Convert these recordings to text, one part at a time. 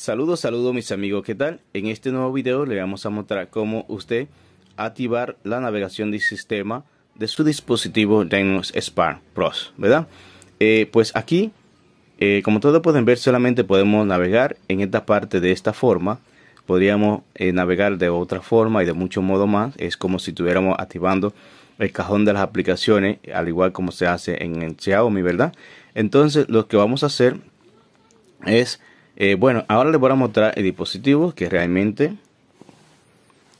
Saludos, saludos mis amigos, ¿qué tal? En este nuevo video le vamos a mostrar cómo usted activar la navegación del sistema de su dispositivo Dynos Spark pros ¿verdad? Eh, pues aquí, eh, como todos pueden ver, solamente podemos navegar en esta parte de esta forma. Podríamos eh, navegar de otra forma y de mucho modo más. Es como si estuviéramos activando el cajón de las aplicaciones, al igual como se hace en Xiaomi, ¿verdad? Entonces, lo que vamos a hacer es eh, bueno, ahora les voy a mostrar el dispositivo que realmente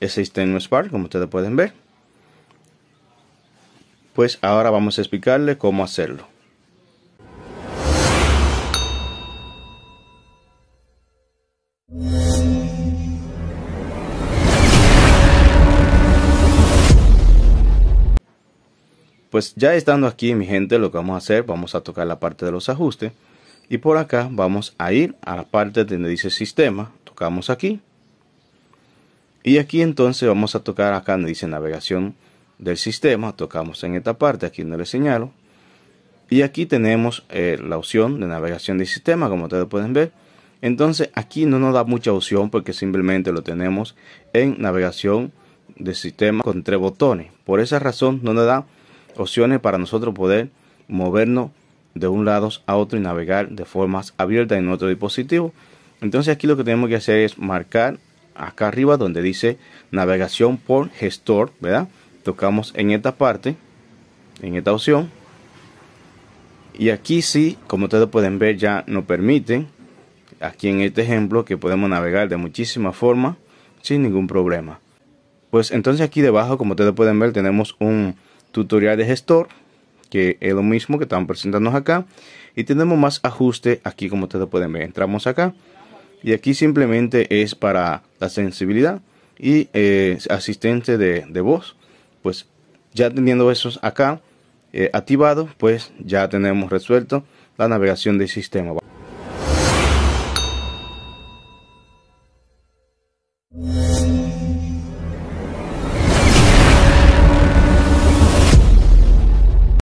existe en Spark, como ustedes pueden ver. Pues ahora vamos a explicarles cómo hacerlo. Pues ya estando aquí mi gente, lo que vamos a hacer, vamos a tocar la parte de los ajustes. Y por acá vamos a ir a la parte donde dice sistema. Tocamos aquí. Y aquí entonces vamos a tocar acá donde dice navegación del sistema. Tocamos en esta parte, aquí donde le señalo. Y aquí tenemos eh, la opción de navegación del sistema, como ustedes pueden ver. Entonces aquí no nos da mucha opción porque simplemente lo tenemos en navegación del sistema con tres botones. Por esa razón no nos da opciones para nosotros poder movernos de un lado a otro y navegar de formas abierta en otro dispositivo. Entonces aquí lo que tenemos que hacer es marcar acá arriba donde dice navegación por gestor, ¿verdad? Tocamos en esta parte, en esta opción. Y aquí sí, como ustedes pueden ver, ya nos permite, aquí en este ejemplo, que podemos navegar de muchísima forma sin ningún problema. Pues entonces aquí debajo, como ustedes pueden ver, tenemos un tutorial de gestor que es lo mismo que están presentando acá. Y tenemos más ajuste aquí como ustedes pueden ver. Entramos acá y aquí simplemente es para la sensibilidad y eh, asistente de, voz. Pues ya teniendo esos acá eh, activados, pues ya tenemos resuelto la navegación del sistema.